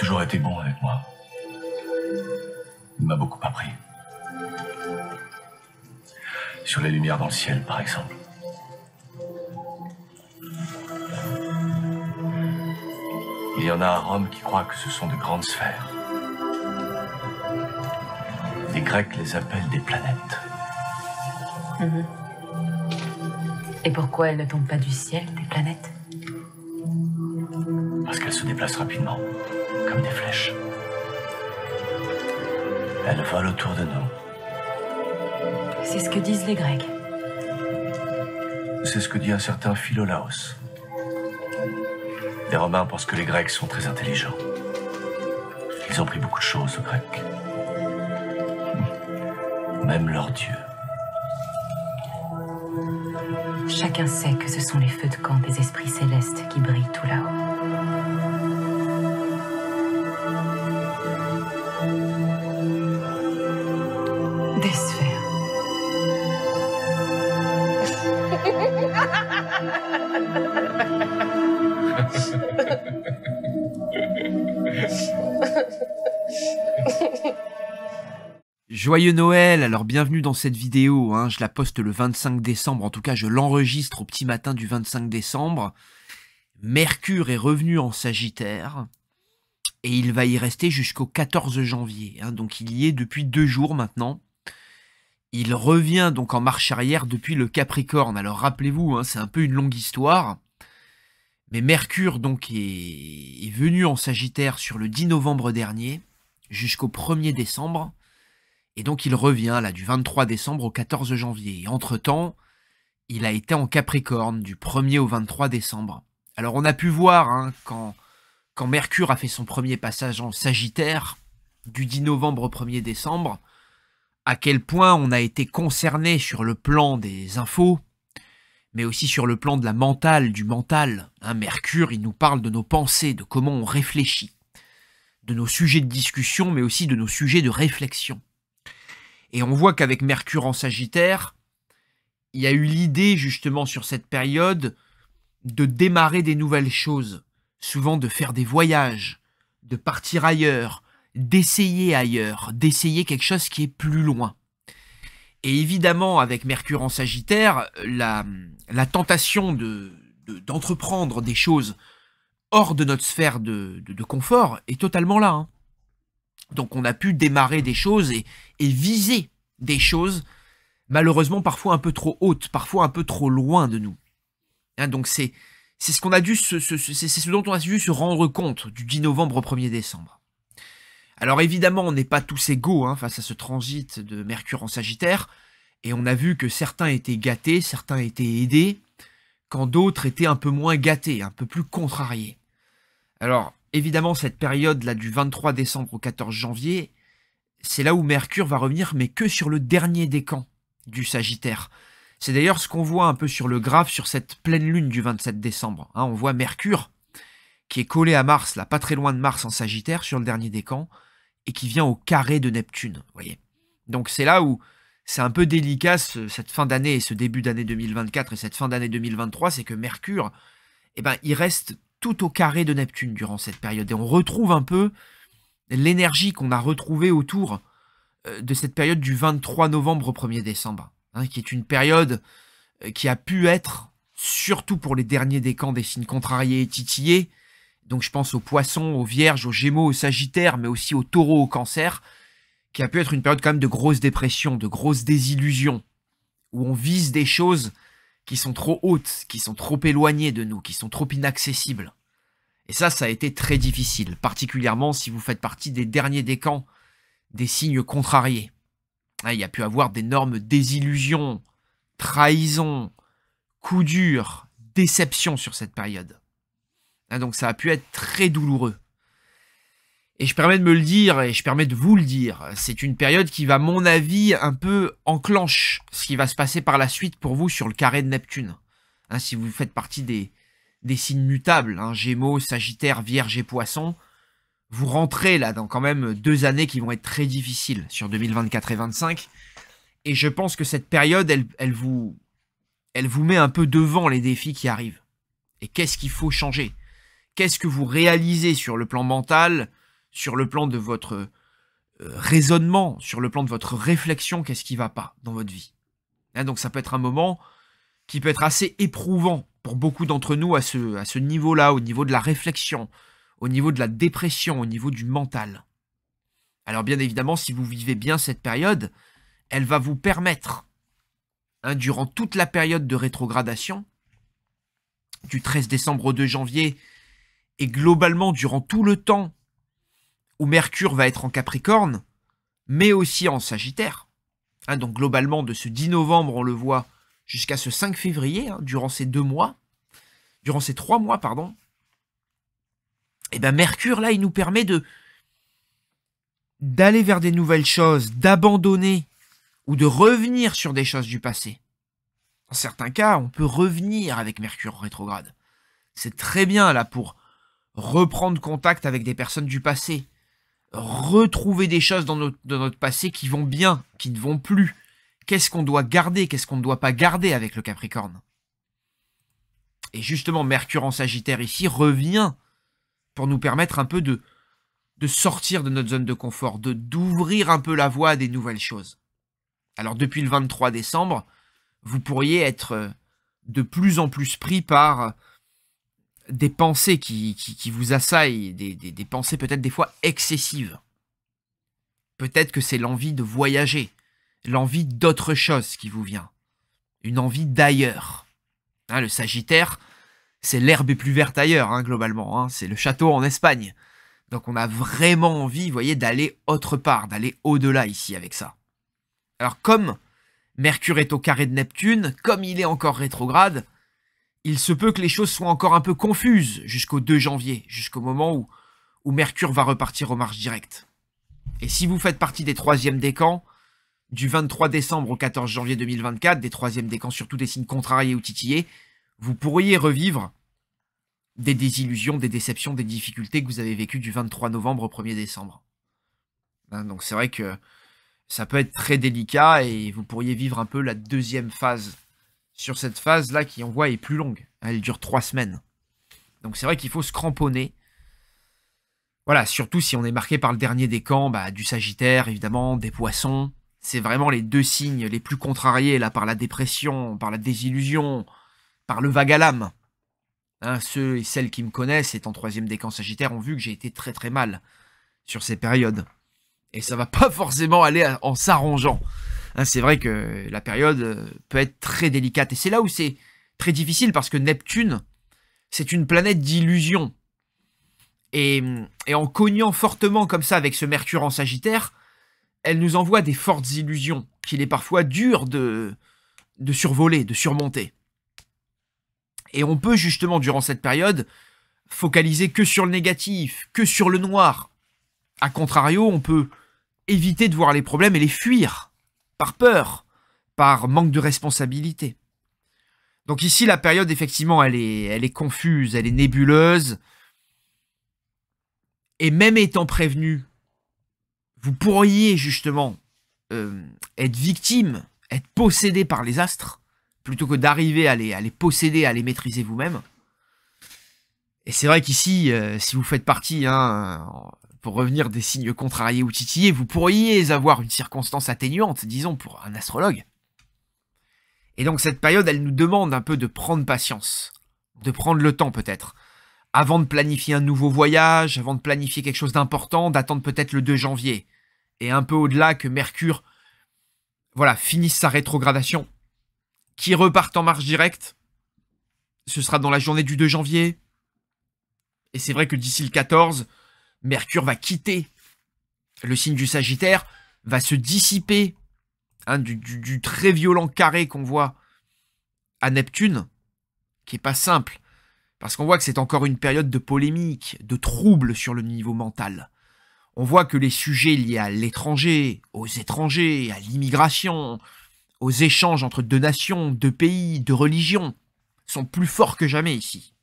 toujours été bon avec moi. Il m'a beaucoup appris. Sur les lumières dans le ciel, par exemple. Il y en a à Rome qui croient que ce sont de grandes sphères. Les Grecs les appellent des planètes. Mhm. Et pourquoi elles ne tombent pas du ciel, des planètes Parce qu'elles se déplacent rapidement des flèches. Elles volent autour de nous. C'est ce que disent les Grecs. C'est ce que dit un certain Philolaos. Les Romains pensent que les Grecs sont très intelligents. Ils ont pris beaucoup de choses aux Grecs. Même leurs dieux. Chacun sait que ce sont les feux de camp des esprits célestes qui brillent tout là-haut. Joyeux Noël Alors bienvenue dans cette vidéo, hein. je la poste le 25 décembre, en tout cas je l'enregistre au petit matin du 25 décembre. Mercure est revenu en Sagittaire et il va y rester jusqu'au 14 janvier, hein. donc il y est depuis deux jours maintenant. Il revient donc en marche arrière depuis le Capricorne, alors rappelez-vous, hein, c'est un peu une longue histoire. Mais Mercure donc est venu en Sagittaire sur le 10 novembre dernier jusqu'au 1er décembre. Et donc il revient là du 23 décembre au 14 janvier. Et entre-temps, il a été en Capricorne du 1er au 23 décembre. Alors on a pu voir hein, quand, quand Mercure a fait son premier passage en Sagittaire, du 10 novembre au 1er décembre, à quel point on a été concerné sur le plan des infos, mais aussi sur le plan de la mentale, du mental. Hein, Mercure, il nous parle de nos pensées, de comment on réfléchit, de nos sujets de discussion, mais aussi de nos sujets de réflexion. Et on voit qu'avec Mercure en Sagittaire, il y a eu l'idée justement sur cette période de démarrer des nouvelles choses, souvent de faire des voyages, de partir ailleurs, d'essayer ailleurs, d'essayer quelque chose qui est plus loin. Et évidemment, avec Mercure en Sagittaire, la, tentation de, d'entreprendre des choses hors de notre sphère de, de, confort est totalement là. Hein. Donc on a pu démarrer des choses et, viser des choses, malheureusement parfois un peu trop hautes, parfois un peu trop loin de nous. Hein, donc c'est c'est ce qu'on a dû c'est ce dont on a dû se rendre compte du 10 novembre au 1er décembre. Alors évidemment, on n'est pas tous égaux hein, face à ce transit de Mercure en Sagittaire, et on a vu que certains étaient gâtés, certains étaient aidés, quand d'autres étaient un peu moins gâtés, un peu plus contrariés. Alors, évidemment, cette période-là du 23 décembre au 14 janvier, c'est là où Mercure va revenir, mais que sur le dernier décan du Sagittaire. C'est d'ailleurs ce qu'on voit un peu sur le graphe sur cette pleine lune du 27 décembre. Hein. on voit Mercure qui est collé à Mars, là, pas très loin de Mars en Sagittaire, sur le dernier décan, et qui vient au carré de Neptune. Voyez. Donc c'est là où c'est un peu délicat cette fin d'année et ce début d'année 2024 et cette fin d'année 2023, c'est que Mercure, eh ben, il reste tout au carré de Neptune durant cette période. Et on retrouve un peu l'énergie qu'on a retrouvée autour euh, de cette période du 23 novembre au 1er décembre, hein, qui est une période euh, qui a pu être, surtout pour les derniers décans des signes contrariés et titillés, donc je pense aux poissons, aux vierges, aux gémeaux, aux sagittaires, mais aussi aux taureaux, aux cancers, qui a pu être une période quand même de grosse dépression, de grosse désillusion, où on vise des choses qui sont trop hautes, qui sont trop éloignées de nous, qui sont trop inaccessibles. Et ça, ça a été très difficile, particulièrement si vous faites partie des derniers des camps, des signes contrariés. Hein, il y a pu avoir d'énormes désillusions, trahisons, coups durs, déceptions sur cette période. Hein, donc ça a pu être très douloureux et je permets de me le dire, et je permets de vous le dire, c'est une période qui va, à mon avis, un peu enclenche ce qui va se passer par la suite pour vous sur le carré de Neptune. Hein, si vous faites partie des, signes mutables, hein, Gémeaux, Sagittaire, Vierge et Poisson, vous rentrez là dans quand même deux années qui vont être très difficiles sur 2024 et 2025. Et je pense que cette période, elle, vous, elle vous met un peu devant les défis qui arrivent. Et qu'est-ce qu'il faut changer Qu'est-ce que vous réalisez sur le plan mental sur le plan de votre euh, raisonnement, sur le plan de votre réflexion, qu'est-ce qui va pas dans votre vie. Hein, donc ça peut être un moment qui peut être assez éprouvant pour beaucoup d'entre nous à ce, à ce niveau-là, au niveau de la réflexion, au niveau de la dépression, au niveau du mental. Alors bien évidemment, si vous vivez bien cette période, elle va vous permettre, hein, durant toute la période de rétrogradation, du 13 décembre au 2 janvier, et globalement durant tout le temps où Mercure va être en Capricorne, mais aussi en Sagittaire. Hein, donc globalement, de ce 10 novembre, on le voit, jusqu'à ce 5 février, hein, durant ces deux mois, durant ces trois mois, pardon, et eh bien Mercure, là, il nous permet de d'aller vers des nouvelles choses, d'abandonner ou de revenir sur des choses du passé. Dans certains cas, on peut revenir avec Mercure en rétrograde. C'est très bien là pour reprendre contact avec des personnes du passé, retrouver des choses dans notre, dans notre passé qui vont bien, qui ne vont plus. Qu'est-ce qu'on doit garder, qu'est-ce qu'on ne doit pas garder avec le Capricorne Et justement, Mercure en Sagittaire ici revient pour nous permettre un peu de, de sortir de notre zone de confort, de d'ouvrir un peu la voie à des nouvelles choses. Alors depuis le 23 décembre, vous pourriez être euh, de plus en plus pris par des pensées qui, qui, vous assaillent, des, des, pensées peut-être des fois excessives. Peut-être que c'est l'envie de voyager, l'envie d'autre chose qui vous vient, une envie d'ailleurs. Hein, le Sagittaire, c'est l'herbe est plus verte ailleurs, hein, globalement, hein, c'est le château en Espagne. Donc on a vraiment envie, vous voyez, d'aller autre part, d'aller au-delà ici avec ça. Alors comme Mercure est au carré de Neptune, comme il est encore rétrograde, il se peut que les choses soient encore un peu confuses jusqu'au 2 janvier, jusqu'au moment où, où Mercure va repartir aux marches directes. Et si vous faites partie des troisièmes décans, du 23 décembre au 14 janvier 2024, des troisièmes décans, surtout des signes contrariés ou titillés, vous pourriez revivre des désillusions, des déceptions, des difficultés que vous avez vécues du 23 novembre au 1er décembre. Hein, donc c'est vrai que ça peut être très délicat et vous pourriez vivre un peu la deuxième phase sur cette phase-là qui, on voit, est plus longue. Elle dure trois semaines. Donc c'est vrai qu'il faut se cramponner. Voilà, surtout si on est marqué par le dernier des camps, bah, du Sagittaire, évidemment, des poissons. C'est vraiment les deux signes les plus contrariés, là, par la dépression, par la désillusion, par le vague à l'âme. Hein, ceux et celles qui me connaissent, étant troisième des camps Sagittaire, ont vu que j'ai été très très mal sur ces périodes. Et ça va pas forcément aller en s'arrangeant. Hein, c'est vrai que la période euh, peut être très délicate. Et c'est là où c'est très difficile parce que Neptune, c'est une planète d'illusion. Hum, et, en cognant fortement comme ça avec ce Mercure en Sagittaire, elle nous envoie des fortes illusions qu'il est parfois dur de, de survoler, de surmonter. Et on peut justement, durant cette période, focaliser que sur le négatif, que sur le noir. A contrario, on peut éviter de voir les problèmes et les fuir par peur, par manque de responsabilité. Donc ici, la période, effectivement, elle est, elle est confuse, elle est nébuleuse. Et même étant prévenu, vous pourriez justement euh, être victime, être possédé par les astres, plutôt que d'arriver à les, posséder, à les maîtriser vous-même. Et c'est vrai qu'ici, euh, si vous faites partie, hein, pour revenir des signes contrariés ou titillés, vous pourriez avoir une circonstance atténuante, disons, pour un astrologue. Et donc cette période, elle nous demande un peu de prendre patience, de prendre le temps peut-être, avant de planifier un nouveau voyage, avant de planifier quelque chose d'important, d'attendre peut-être le 2 janvier, et un peu au-delà que Mercure, voilà, finisse sa rétrogradation, qui reparte en marche directe, ce sera dans la journée du 2 janvier, et c'est vrai que d'ici le 14, Mercure va quitter le signe du Sagittaire, va se dissiper hein, du, très violent carré qu'on voit à Neptune, qui est pas simple, parce qu'on voit que c'est encore une période de polémique, de troubles sur le niveau mental. On voit que les sujets liés à l'étranger, aux étrangers, à l'immigration, aux échanges entre deux nations, deux pays, deux religions, sont plus forts que jamais ici.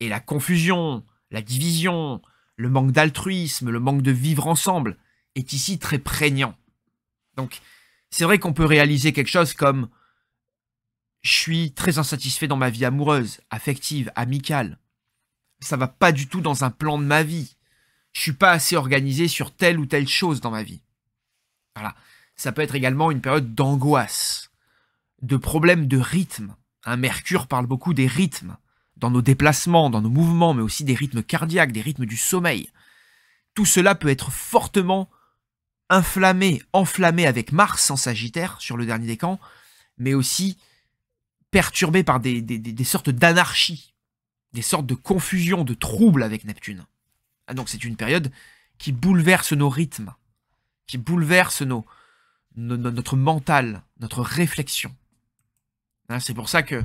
Et la confusion, la division, le manque d'altruisme, le manque de vivre ensemble, est ici très prégnant. Donc, c'est vrai qu'on peut réaliser quelque chose comme je suis très insatisfait dans ma vie amoureuse, affective, amicale. Ça va pas du tout dans un plan de ma vie. Je suis pas assez organisé sur telle ou telle chose dans ma vie. Voilà. Ça peut être également une période d'angoisse, de problèmes de rythme. Un Mercure parle beaucoup des rythmes dans nos déplacements, dans nos mouvements, mais aussi des rythmes cardiaques, des rythmes du sommeil. Tout cela peut être fortement inflammé, enflammé avec Mars en Sagittaire sur le dernier des camps, mais aussi perturbé par des, sortes d'anarchie, des sortes de confusion, de troubles avec Neptune. Ah, donc c'est une période qui bouleverse nos rythmes, qui bouleverse nos, notre mental, notre réflexion. Hein, c'est pour ça que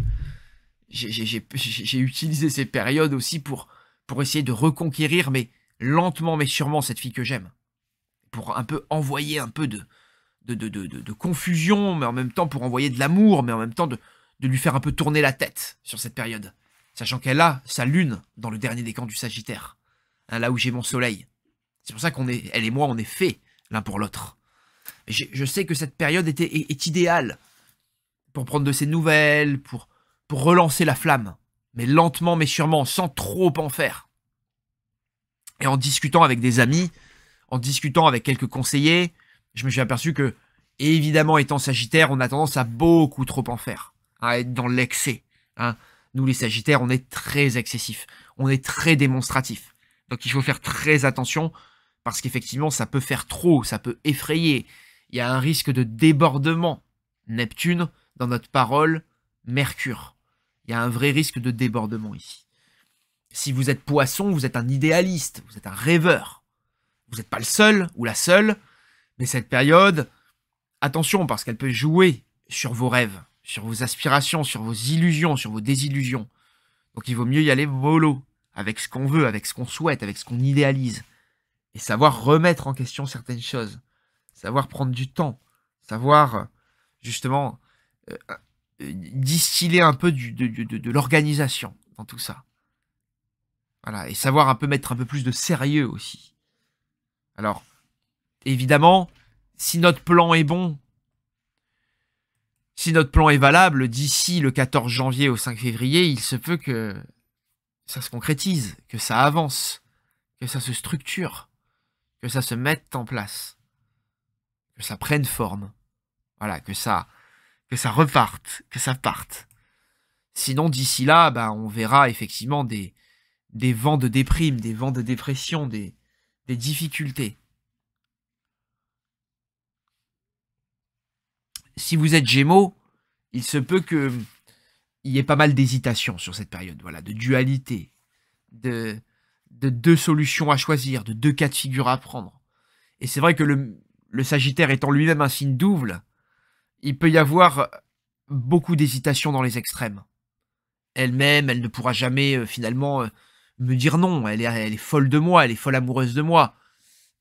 j'ai utilisé ces périodes aussi pour, pour essayer de reconquérir, mais lentement mais sûrement, cette fille que j'aime. Pour un peu envoyer un peu de, de, de, confusion, mais en même temps pour envoyer de l'amour, mais en même temps de, lui faire un peu tourner la tête sur cette période. Sachant qu'elle a sa lune dans le dernier des camps du Sagittaire, hein, là où j'ai mon soleil. C'est pour ça qu'on est, elle et moi, on est faits l'un pour l'autre. Je sais que cette période était, est idéale pour prendre de ses nouvelles, pour, pour relancer la flamme, mais lentement mais sûrement, sans trop en faire. Et en discutant avec des amis, en discutant avec quelques conseillers, je me suis aperçu que, évidemment, étant Sagittaire, on a tendance à beaucoup trop en faire, à être dans l'excès. Hein. Nous, les Sagittaires, on est très excessifs, on est très démonstratifs. Donc, il faut faire très attention parce qu'effectivement, ça peut faire trop, ça peut effrayer. Il y a un risque de débordement. Neptune, dans notre parole, Mercure. Il y a un vrai risque de débordement ici. Si vous êtes poisson, vous êtes un idéaliste, vous êtes un rêveur. Vous n'êtes pas le seul ou la seule, mais cette période, attention parce qu'elle peut jouer sur vos rêves, sur vos aspirations, sur vos illusions, sur vos désillusions. Donc il vaut mieux y aller volo, avec ce qu'on veut, avec ce qu'on souhaite, avec ce qu'on idéalise. Et savoir remettre en question certaines choses. Savoir prendre du temps. Savoir, justement, euh, distiller un peu du, de, de l'organisation dans tout ça. Voilà, et savoir un peu mettre un peu plus de sérieux aussi. Alors, évidemment, si notre plan est bon, si notre plan est valable, d'ici le 14 janvier au 5 février, il se peut que ça se concrétise, que ça avance, que ça se structure, que ça se mette en place, que ça prenne forme. Voilà, que ça, que ça reparte, que ça parte. Sinon, d'ici là, ben, on verra effectivement des, des vents de déprime, des vents de dépression, des, des difficultés. Si vous êtes Gémeaux, il se peut que hum, il y ait pas mal d'hésitations sur cette période, voilà, de dualité, de, de deux solutions à choisir, de deux cas de figure à prendre. Et c'est vrai que le, le Sagittaire étant lui-même un signe double, il peut y avoir beaucoup d'hésitation dans les extrêmes. Elle-même, elle ne pourra jamais euh, finalement euh, me dire non. Elle est, folle de moi, elle est folle amoureuse de moi.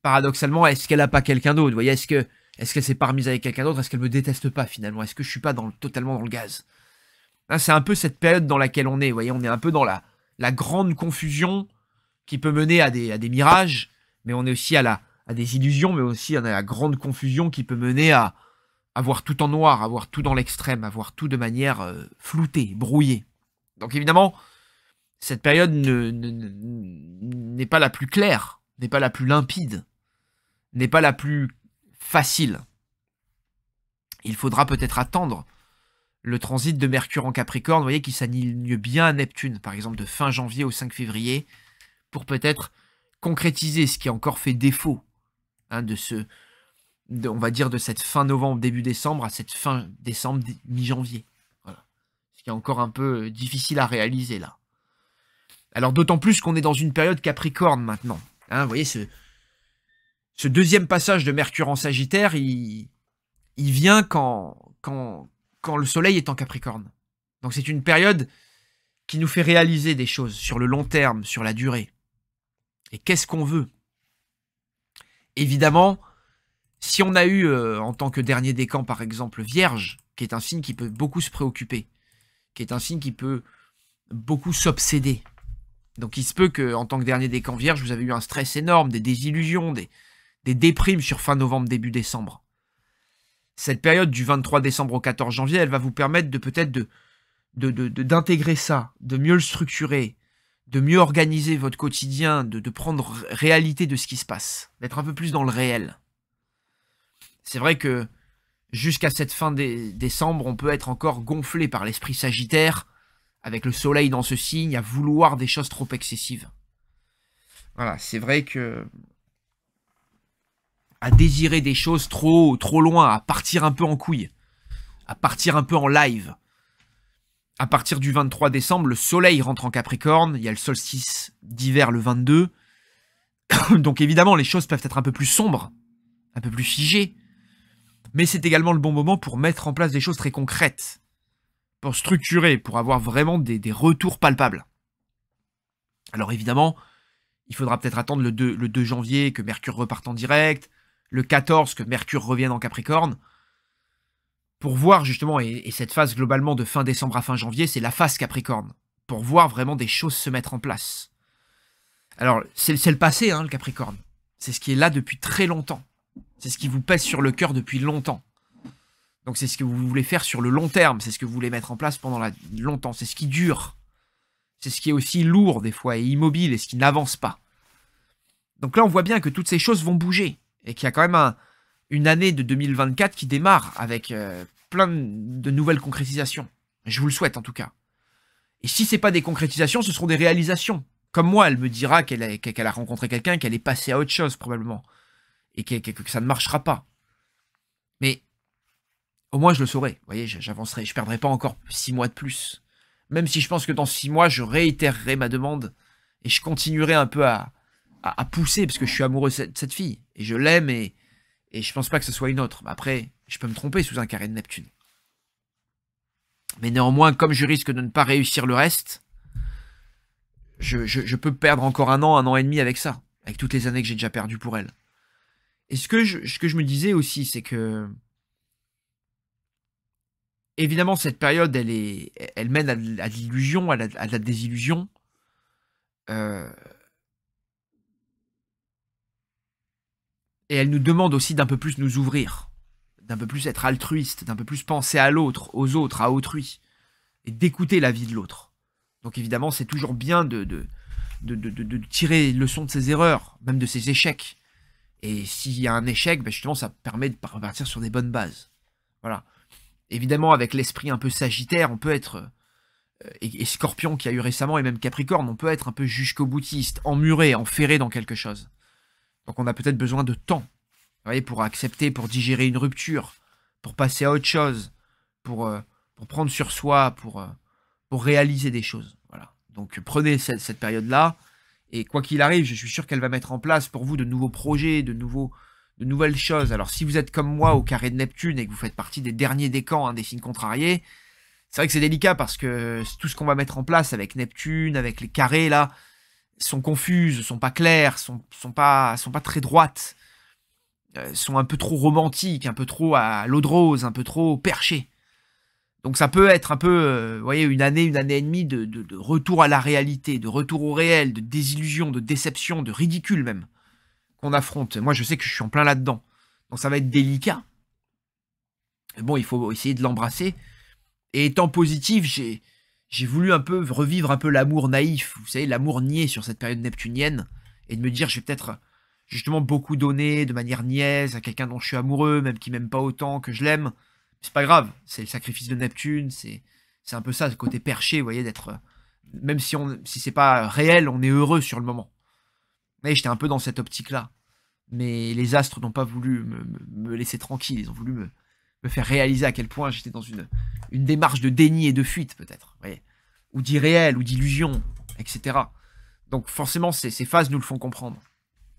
Paradoxalement, est-ce qu'elle n'a pas quelqu'un d'autre voyez, est-ce que est-ce qu'elle s'est pas remise avec quelqu'un d'autre Est-ce qu'elle me déteste pas finalement Est-ce que je suis pas totalement dans le gaz hein, C'est un peu cette période dans laquelle on est. voyez, on est un peu dans la la grande confusion qui peut mener à des mirages, mais on est aussi à la à des illusions, mais aussi à la grande confusion qui peut mener à avoir tout en noir, avoir tout dans l'extrême, avoir tout de manière euh, floutée, brouillée. Donc évidemment, cette période n'est pas la plus claire, n'est pas la plus limpide, n'est pas la plus facile. Il faudra peut-être attendre le transit de Mercure en Capricorne, vous voyez, qu'il s'aligne bien à Neptune, par exemple de fin janvier au 5 février, pour peut-être concrétiser ce qui a encore fait défaut hein, de ce on va dire de cette fin novembre, début décembre à cette fin décembre, mi-janvier. Ce qui est encore un peu euh, difficile à réaliser là. Alors d'autant plus qu'on est dans une période Capricorne maintenant. Hein, vous voyez, ce, ce deuxième passage de Mercure en Sagittaire, il, il vient quand, quand, quand le Soleil est en Capricorne. Donc c'est une période qui nous fait réaliser des choses sur le long terme, sur la durée. Et qu'est-ce qu'on veut Évidemment, si on a eu, euh, en tant que dernier des camps, par exemple, Vierge, qui est un signe qui peut beaucoup se préoccuper, qui est un signe qui peut beaucoup s'obséder. Donc il se peut que, en tant que dernier des camps Vierge, vous avez eu un stress énorme, des désillusions, des, déprimes sur fin novembre, début décembre. Cette période du 23 décembre au 14 janvier, elle va vous permettre de peut-être de, d'intégrer ça, de mieux le structurer, de mieux organiser votre quotidien, de prendre réalité de ce qui se passe, d'être un peu plus dans le réel. C'est vrai que jusqu'à cette fin décembre, on peut être encore gonflé par l'esprit sagittaire, avec le soleil dans ce signe, à vouloir des choses trop excessives. Voilà, c'est vrai que à désirer des choses trop trop loin, à partir un peu en couille, à partir un peu en live. À partir du 23 décembre, le soleil rentre en Capricorne, il y a le solstice d'hiver le 22. Donc évidemment, les choses peuvent être un peu plus sombres, un peu plus figées mais c'est également le bon moment pour mettre en place des choses très concrètes, pour structurer, pour avoir vraiment des, retours palpables. Alors évidemment, il faudra peut-être attendre le 2, janvier que Mercure reparte en direct, le 14 que Mercure revienne en Capricorne, pour voir justement, et, cette phase globalement de fin décembre à fin janvier, c'est la phase Capricorne, pour voir vraiment des choses se mettre en place. Alors, c'est le passé, hein, le Capricorne. C'est ce qui est là depuis très longtemps. C'est ce qui vous pèse sur le cœur depuis longtemps. Donc c'est ce que vous voulez faire sur le long terme, c'est ce que vous voulez mettre en place pendant la... longtemps, c'est ce qui dure. C'est ce qui est aussi lourd des fois et immobile et ce qui n'avance pas. Donc là on voit bien que toutes ces choses vont bouger et qu'il y a quand même une année de 2024 qui démarre avec euh, plein de nouvelles concrétisations. Je vous le souhaite en tout cas. Et si c'est pas des concrétisations, ce seront des réalisations. Comme moi, elle me dira qu'elle a, a rencontré quelqu'un, qu'elle est passée à autre chose probablement et que, ça ne marchera pas. Mais au moins je le saurai, vous voyez, j'avancerai, je ne perdrai pas encore six mois de plus. Même si je pense que dans six mois, je réitérerai ma demande et je continuerai un peu à, pousser parce que je suis amoureux de cette, fille et je l'aime et, et je pense pas que ce soit une autre. Après, je peux me tromper sous un carré de Neptune. Mais néanmoins, comme je risque de ne pas réussir le reste, je, je peux perdre encore un an, un an et demi avec ça, avec toutes les années que j'ai déjà perdu pour elle. Et ce que je, me disais aussi, c'est que évidemment, cette période, elle, mène à de l'illusion, à, la désillusion. Euh, et elle nous demande aussi d'un peu plus nous ouvrir, d'un peu plus être altruiste, d'un peu plus penser à l'autre, aux autres, à autrui, et d'écouter la vie de l'autre. Donc évidemment, c'est toujours bien de de, de, de, de, tirer leçon de ses erreurs, même de ses échecs. Et s'il y a un échec, ben, justement, ça permet de repartir sur des bonnes bases. Voilà. Évidemment, avec l'esprit un peu sagittaire, on peut être. Euh, et, Scorpion qui a eu récemment, et même Capricorne, on peut être un peu jusqu'au boutiste, emmuré, enferré dans quelque chose. Donc on a peut-être besoin de temps, vous voyez, pour accepter, pour digérer une rupture, pour passer à autre chose, pour, euh, pour prendre sur soi, pour, euh, pour réaliser des choses. Voilà. Donc prenez cette, cette période-là, et quoi qu'il arrive, je suis sûr qu'elle va mettre en place pour vous de nouveaux projets, de, nouveaux, de nouvelles choses. Alors si vous êtes comme moi au carré de Neptune et que vous faites partie des derniers décans, hein, des signes contrariés, c'est vrai que c'est délicat parce que tout ce qu'on va mettre en place avec Neptune, avec les carrés là, sont confuses, sont pas claires, sont, sont, pas, sont pas très droites, euh, sont un peu trop romantiques, un peu trop à l'eau de rose, un peu trop perchées. Donc ça peut être un peu, euh, vous voyez, une année, une année et demie de, retour à la réalité, de retour au réel, de désillusion, de déception, de ridicule même, qu'on affronte. Moi, je sais que je suis en plein là-dedans. Donc ça va être délicat. Mais bon, il faut essayer de l'embrasser. Et étant positif, j'ai, j'ai voulu un peu revivre un peu l'amour naïf, vous savez, l'amour nié sur cette période neptunienne, et de me dire, je vais peut-être justement beaucoup donner de manière niaise à quelqu'un dont je suis amoureux, même qui m'aime pas autant que je l'aime. C'est pas grave, c'est le sacrifice de Neptune, c'est un peu ça, ce côté perché, vous voyez, d'être. Même si, on, si c'est pas réel, on est heureux sur le moment. Mais j'étais un peu dans cette optique-là. Mais les astres n'ont pas voulu me, laisser tranquille, ils ont voulu me, me faire réaliser à quel point j'étais dans une, une démarche de déni et de fuite, peut-être, voyez. Ou d'irréel, ou d'illusion, etc. Donc forcément, ces, ces phases nous le font comprendre.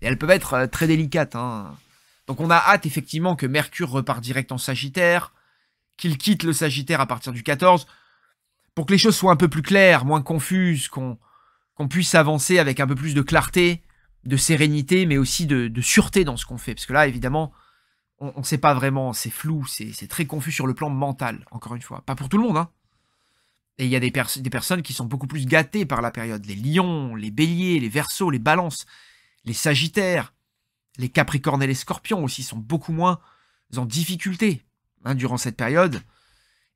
Et elles peuvent être euh, très délicates. Hein. Donc on a hâte effectivement que Mercure repart direct en Sagittaire, qu'il quitte le Sagittaire à partir du 14, pour que les choses soient un peu plus claires, moins confuses, qu'on puisse avancer avec un peu plus de clarté, de sérénité, mais aussi de, sûreté dans ce qu'on fait. Parce que là, évidemment, on ne sait pas vraiment, c'est flou, c'est très confus sur le plan mental, encore une fois. Pas pour tout le monde, hein. Et il y a des, des personnes qui sont beaucoup plus gâtées par la période. Les lions, les béliers, les versos, les balances, les sagittaires, les capricornes et les scorpions aussi sont beaucoup moins en difficulté Hein, durant cette période.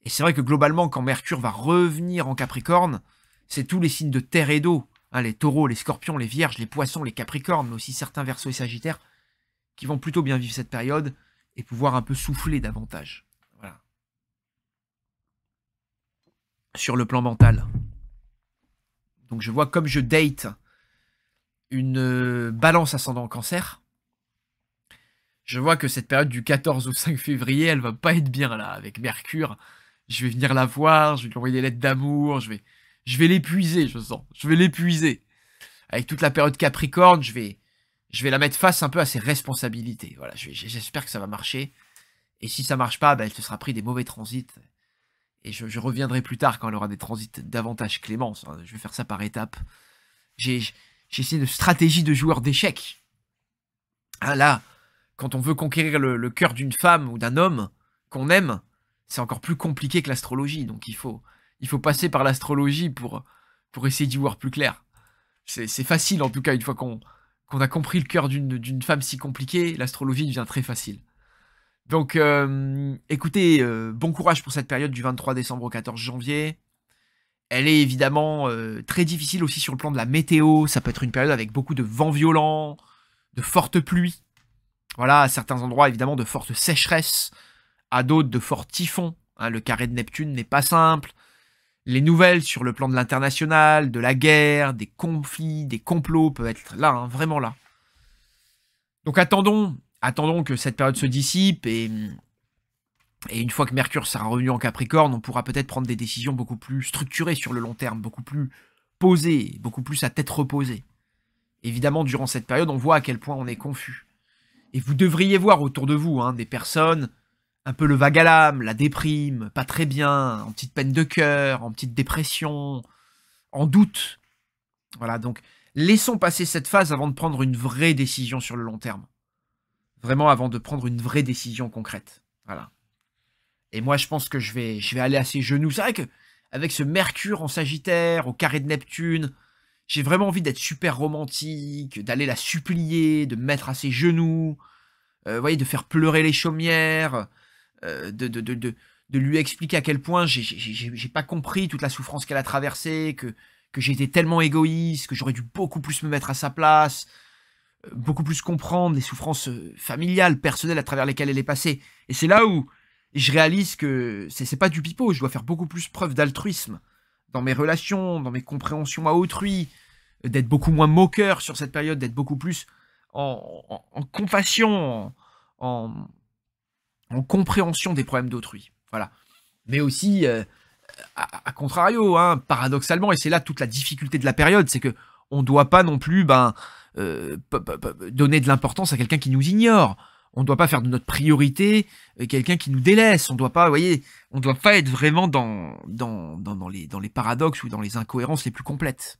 Et c'est vrai que globalement, quand Mercure va revenir en Capricorne, c'est tous les signes de terre et d'eau, hein, les taureaux, les scorpions, les vierges, les poissons, les capricornes, mais aussi certains versos et sagittaires, qui vont plutôt bien vivre cette période et pouvoir un peu souffler davantage. Sur le plan mental. Donc je vois comme je date une euh, balance ascendant en cancer, je vois que cette période du 14 au 5 février, elle va pas être bien là avec Mercure. Je vais venir la voir, je vais lui envoyer des lettres d'amour, je vais, je vais l'épuiser, je sens. Je vais l'épuiser. Avec toute la période Capricorne, je vais, je vais la mettre face un peu à ses responsabilités. Voilà, j'espère que ça va marcher. Et si ça marche pas, ben, elle se sera pris des mauvais transits. Et je, reviendrai plus tard quand elle aura des transits davantage clémence. Hein. Je vais faire ça par étapes. J'ai essayé une stratégie de joueur d'échecs. Ah là, quand on veut conquérir le, cœur d'une femme ou d'un homme qu'on aime, c'est encore plus compliqué que l'astrologie. Donc il faut, il faut passer par l'astrologie pour, pour essayer d'y voir plus clair. C'est facile en tout cas, une fois qu'on qu'on a compris le cœur d'une femme si compliquée, l'astrologie devient très facile. Donc euh, écoutez, euh, bon courage pour cette période du 23 décembre au 14 janvier. Elle est évidemment euh, très difficile aussi sur le plan de la météo. Ça peut être une période avec beaucoup de vents violents, de fortes pluies. Voilà, à certains endroits, évidemment, de fortes sécheresses, à d'autres, de forts typhons. Hein. le carré de Neptune n'est pas simple. Les nouvelles sur le plan de l'international, de la guerre, des conflits, des complots peuvent être là, hein, vraiment là. Donc attendons, attendons que cette période se dissipe et, et une fois que Mercure sera revenu en Capricorne, on pourra peut-être prendre des décisions beaucoup plus structurées sur le long terme, beaucoup plus posées, beaucoup plus à tête reposée. Évidemment, durant cette période, on voit à quel point on est confus. Et vous devriez voir autour de vous hein, des personnes un peu le vague à l'âme, la déprime, pas très bien, en petite peine de cœur, en petite dépression, en doute. Voilà, donc laissons passer cette phase avant de prendre une vraie décision sur le long terme. Vraiment avant de prendre une vraie décision concrète. Voilà. Et moi, je pense que je vais, je vais aller à ses genoux. C'est avec ce Mercure en Sagittaire, au carré de Neptune, j'ai vraiment envie d'être super romantique, d'aller la supplier, de me mettre à ses genoux, euh, voyez, de faire pleurer les chaumières, euh, de, de, de, lui expliquer à quel point j'ai pas compris toute la souffrance qu'elle a traversée, que, que été tellement égoïste, que j'aurais dû beaucoup plus me mettre à sa place, euh, beaucoup plus comprendre les souffrances familiales, personnelles à travers lesquelles elle est passée. Et c'est là où je réalise que c'est pas du pipeau, je dois faire beaucoup plus preuve d'altruisme dans mes relations, dans mes compréhensions à autrui, d'être beaucoup moins moqueur sur cette période, d'être beaucoup plus en, compassion, en, compréhension des problèmes d'autrui. Voilà. Mais aussi, euh, à, contrario, hein, paradoxalement, et c'est là toute la difficulté de la période, c'est que on ne doit pas non plus ben, euh, donner de l'importance à quelqu'un qui nous ignore on ne doit pas faire de notre priorité euh, quelqu'un qui nous délaisse. On ne doit pas, voyez, on doit pas être vraiment dans, dans, dans, les, dans les paradoxes ou dans les incohérences les plus complètes.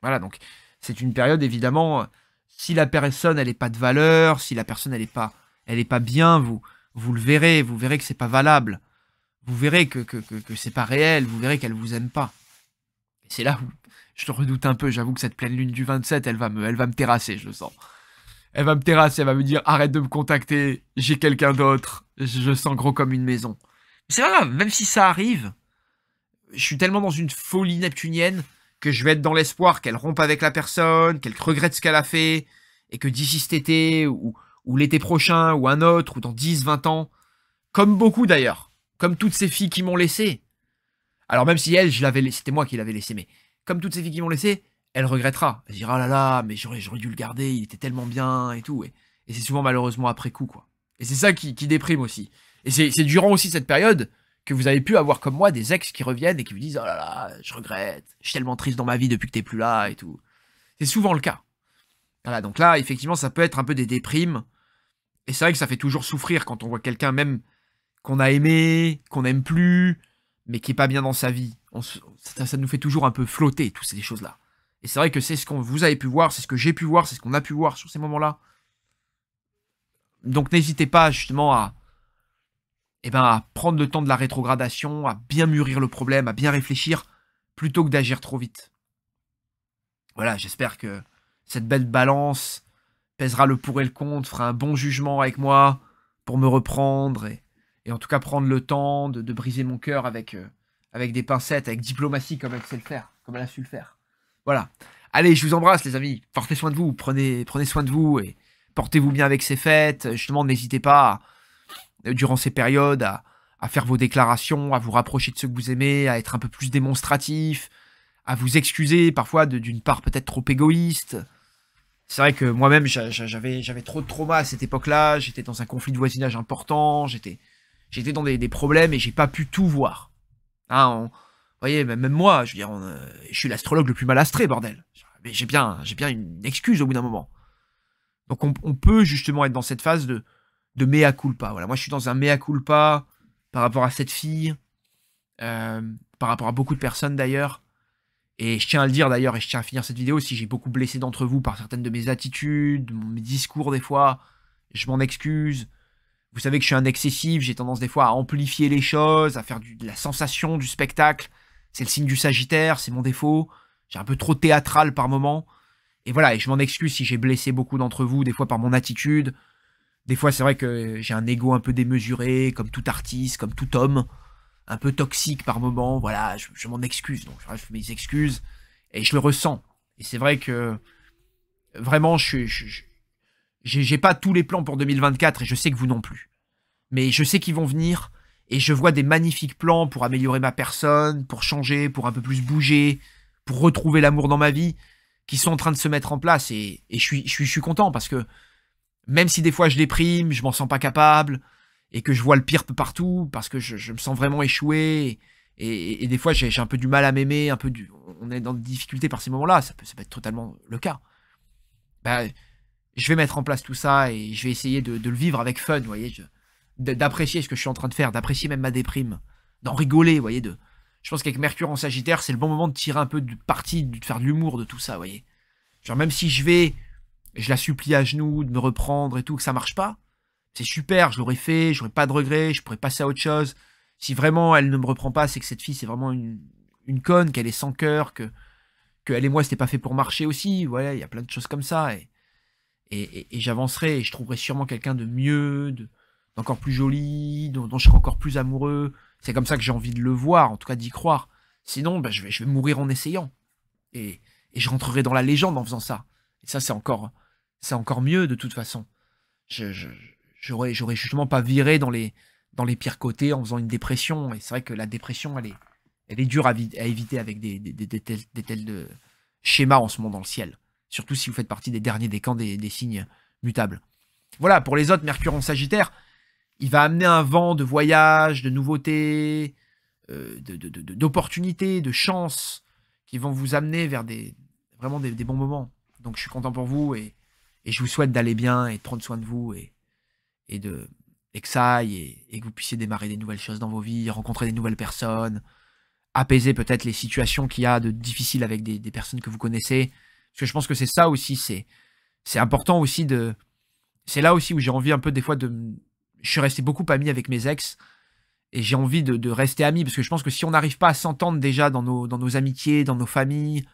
Voilà, donc c'est une période évidemment. Si la personne elle n'est pas de valeur, si la personne elle n'est pas, elle pas bien, vous, vous le verrez, vous verrez que c'est pas valable, vous verrez que que, que, c'est pas réel, vous verrez qu'elle ne vous aime pas. C'est là où je le redoute un peu. J'avoue que cette pleine lune du 27, elle va me, elle va me terrasser, je le sens. Elle va me terrasser, elle va me dire arrête de me contacter, j'ai quelqu'un d'autre, je sens gros comme une maison. C'est vrai, même si ça arrive, je suis tellement dans une folie neptunienne que je vais être dans l'espoir qu'elle rompe avec la personne, qu'elle regrette ce qu'elle a fait, et que d'ici cet été, ou, ou l'été prochain, ou un autre, ou dans 10, 20 ans, comme beaucoup d'ailleurs, comme toutes ces filles qui m'ont laissé. Alors même si elle, je l'avais, c'était moi qui l'avais laissé, mais comme toutes ces filles qui m'ont laissé, elle regrettera. Elle dira, oh là là, mais j'aurais, dû le garder, il était tellement bien et tout. Et, c'est souvent malheureusement après coup, quoi. Et c'est ça qui, déprime aussi. Et c'est, durant aussi cette période que vous avez pu avoir comme moi des ex qui reviennent et qui vous disent, oh là là, je regrette, je suis tellement triste dans ma vie depuis que t'es plus là et tout. C'est souvent le cas. Voilà, donc là, effectivement, ça peut être un peu des déprimes. Et c'est vrai que ça fait toujours souffrir quand on voit quelqu'un même qu'on a aimé, qu'on n'aime plus, mais qui est pas bien dans sa vie. ça, ça, nous fait toujours un peu flotter, toutes ces choses-là. Et c'est vrai que c'est ce qu'on vous avez pu voir, c'est ce que j'ai pu voir, c'est ce qu'on a pu voir sur ces moments-là. Donc n'hésitez pas justement à, eh ben, à prendre le temps de la rétrogradation, à bien mûrir le problème, à bien réfléchir, plutôt que d'agir trop vite. Voilà, j'espère que cette belle balance pèsera le pour et le contre, fera un bon jugement avec moi pour me reprendre et, en tout cas prendre le temps de, briser mon cœur avec, euh, avec des pincettes, avec diplomatie comme elle sait le faire, comme elle a su le faire. Voilà. Allez, je vous embrasse, les amis. Portez soin de vous. Prenez, prenez soin de vous et portez-vous bien avec ces fêtes. Justement, n'hésitez pas, euh, durant ces périodes, à, faire vos déclarations, à vous rapprocher de ceux que vous aimez, à être un peu plus démonstratif, à vous excuser parfois d'une part peut-être trop égoïste. C'est vrai que moi-même, j'avais, j'avais trop de traumas à cette époque-là. J'étais dans un conflit de voisinage important. J'étais, j'étais dans des, problèmes et j'ai pas pu tout voir. Hein, voyez, même moi, je euh, je suis l'astrologue le plus mal bordel. Mais j'ai bien, j'ai bien une excuse au bout d'un moment. Donc on, peut justement être dans cette phase de, de mea culpa. Voilà, moi je suis dans un mea culpa par rapport à cette fille, euh, par rapport à beaucoup de personnes d'ailleurs. Et je tiens à le dire d'ailleurs, et je tiens à finir cette vidéo, si j'ai beaucoup blessé d'entre vous par certaines de mes attitudes, mes discours des fois, je m'en excuse. Vous savez que je suis un excessif, j'ai tendance des fois à amplifier les choses, à faire de la sensation, du spectacle c'est le signe du Sagittaire, c'est mon défaut. J'ai un peu trop théâtral par moment. Et voilà, et je m'en excuse si j'ai blessé beaucoup d'entre vous, des fois par mon attitude. Des fois, c'est vrai que j'ai un ego un peu démesuré, comme tout artiste, comme tout homme, un peu toxique par moment. Voilà, je, m'en excuse. Donc, je fais mes excuses et je le ressens. Et c'est vrai que vraiment, je j'ai pas tous les plans pour 2024 et je sais que vous non plus. Mais je sais qu'ils vont venir et je vois des magnifiques plans pour améliorer ma personne, pour changer, pour un peu plus bouger, pour retrouver l'amour dans ma vie, qui sont en train de se mettre en place. Et, je, suis, je, je suis content parce que même si des fois je déprime, je m'en sens pas capable, et que je vois le pire partout, parce que je, me sens vraiment échoué, et, des fois j'ai un peu du mal à m'aimer, un peu du, on est dans des difficultés par ces moments-là, ça peut, ça peut être totalement le cas. Ben, je vais mettre en place tout ça et je vais essayer de, le vivre avec fun, vous voyez d'apprécier ce que je suis en train de faire, d'apprécier même ma déprime, d'en rigoler, vous voyez. De... Je pense qu'avec Mercure en Sagittaire, c'est le bon moment de tirer un peu de parti, de faire de l'humour de tout ça, vous voyez. Genre, même si je vais, je la supplie à genoux de me reprendre et tout, que ça marche pas, c'est super, je l'aurais fait, j'aurais pas de regrets, je pourrais passer à autre chose. Si vraiment elle ne me reprend pas, c'est que cette fille, c'est vraiment une, une conne, qu'elle est sans cœur, que, que et moi, c'était pas fait pour marcher aussi. Voilà, il y a plein de choses comme ça. Et, et, et j'avancerai et je trouverai sûrement quelqu'un de mieux, de, encore plus joli, dont, je serai encore plus amoureux. C'est comme ça que j'ai envie de le voir, en tout cas d'y croire. Sinon, ben, je, vais, je vais mourir en essayant. Et, et je rentrerai dans la légende en faisant ça. Et ça, c'est encore, c'est encore mieux de toute façon. Je, je, j'aurais, j'aurais justement pas viré dans les, dans les pires côtés en faisant une dépression. Et c'est vrai que la dépression, elle est, elle est dure à, éviter avec des, des, des, des tels, des tels de schémas en ce moment dans le ciel. Surtout si vous faites partie des derniers des camps des, des signes mutables. Voilà, pour les autres, Mercure en Sagittaire, il va amener un vent de voyage, de nouveautés, euh, d'opportunités, de, chances qui vont vous amener vers des, vraiment des, bons moments. Donc je suis content pour vous et, je vous souhaite d'aller bien et de prendre soin de vous et, et, de, que ça aille et, que vous puissiez démarrer des nouvelles choses dans vos vies, rencontrer des nouvelles personnes, apaiser peut-être les situations qu'il y a de difficiles avec des, des, personnes que vous connaissez. Parce que je pense que c'est ça aussi, c'est important aussi de... C'est là aussi où j'ai envie un peu des fois de, je suis resté beaucoup ami avec mes ex et j'ai envie de, rester ami parce que je pense que si on n'arrive pas à s'entendre déjà dans nos, dans nos amitiés, dans nos familles,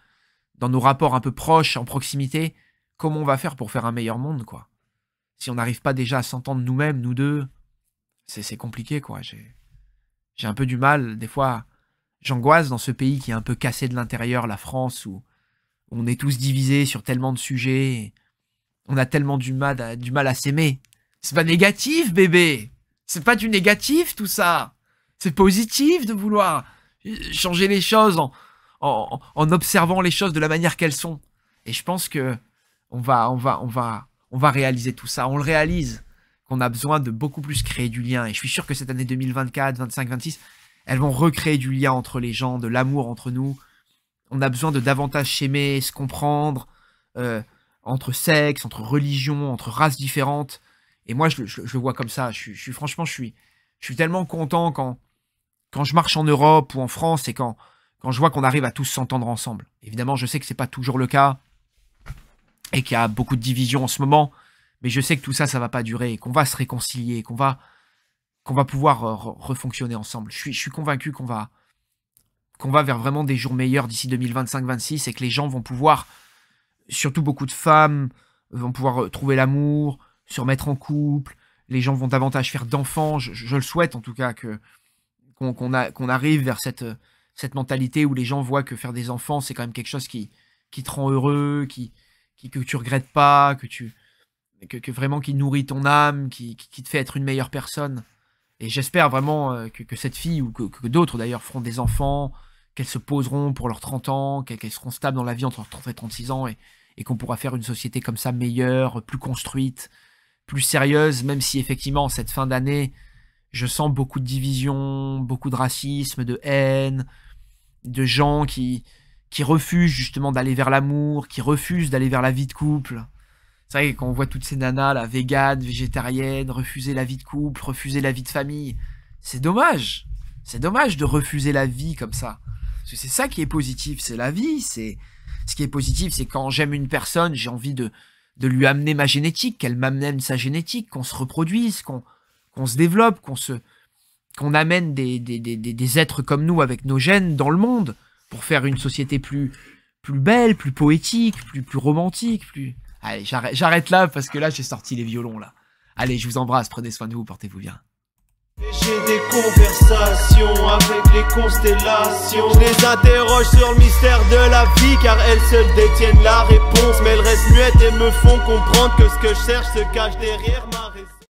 dans nos rapports un peu proches, en proximité, comment on va faire pour faire un meilleur monde, quoi Si on n'arrive pas déjà à s'entendre nous-mêmes, nous deux, c'est compliqué, quoi. J'ai un peu du mal, des fois, j'angoisse dans ce pays qui est un peu cassé de l'intérieur, la France, où on est tous divisés sur tellement de sujets, on a tellement du mal du mal à s'aimer, c'est pas négatif, bébé. C'est pas du négatif, tout ça. C'est positif de vouloir euh, changer les choses en, en, en observant les choses de la manière qu'elles sont. Et je pense que on va, on va, on va, on va réaliser tout ça. On le réalise qu'on a besoin de beaucoup plus créer du lien. Et je suis sûr que cette année 2024, 25, 26, elles vont recréer du lien entre les gens, de l'amour entre nous. On a besoin de davantage s'aimer, se comprendre, euh, entre sexes, entre religions, entre races différentes. Et moi, je, le vois comme ça. Je, je, franchement, je suis, je suis tellement content quand, quand je marche en Europe ou en France et quand, quand je vois qu'on arrive à tous s'entendre ensemble. Évidemment, je sais que ce c'est pas toujours le cas et qu'il y a beaucoup de divisions en ce moment, mais je sais que tout ça, ça va pas durer et qu'on va se réconcilier, qu'on va, qu'on va pouvoir euh, refonctionner ensemble. Je suis, je suis convaincu qu'on va, qu'on va vers vraiment des jours meilleurs d'ici 2025-26 et que les gens vont pouvoir, surtout beaucoup de femmes, vont pouvoir euh, trouver l'amour, se remettre en couple, les gens vont davantage faire d'enfants. Je, le souhaite en tout cas que qu'on arrive vers cette, mentalité où les gens voient que faire des enfants, c'est quand même quelque chose qui, qui te rend heureux, qui, que tu regrettes pas, que tu que, que vraiment qui nourrit ton âme, qui, qui, te fait être une meilleure personne. Et j'espère vraiment euh, que, cette fille ou que, d'autres d'ailleurs feront des enfants, qu'elles se poseront pour leurs 30 ans, qu'elles seront stables dans la vie entre 30 et 36 ans et, et qu'on pourra faire une société comme ça meilleure, plus construite, plus sérieuse, même si effectivement cette fin d'année, je sens beaucoup de division, beaucoup de racisme, de haine, de gens qui, qui refusent justement d'aller vers l'amour, qui refusent d'aller vers la vie de couple. C'est vrai qu'on voit toutes ces nanas là, véganes, végétariennes, refuser la vie de couple, refuser la vie de famille, c'est dommage. C'est dommage de refuser la vie comme ça. Parce que c'est ça qui est positif, c'est la vie, c'est ce qui est positif, c'est quand j'aime une personne, j'ai envie de de lui amener ma génétique, qu'elle m'amène sa génétique, qu'on se reproduise, qu'on se développe, qu'on se qu'on amène des, des, des, des, êtres comme nous avec nos gènes dans le monde pour faire une société plus plus belle, plus poétique, plus plus romantique, plus. Allez, j'arrête là parce que là j'ai sorti les violons là. Allez, je vous embrasse, prenez soin de vous, portez-vous bien. J'ai des conversations avec les constellations. Je les interroge sur le mystère de la vie car elles seules détiennent la réponse. Mais elles restent muettes et me font comprendre que ce que je cherche se cache derrière ma réponse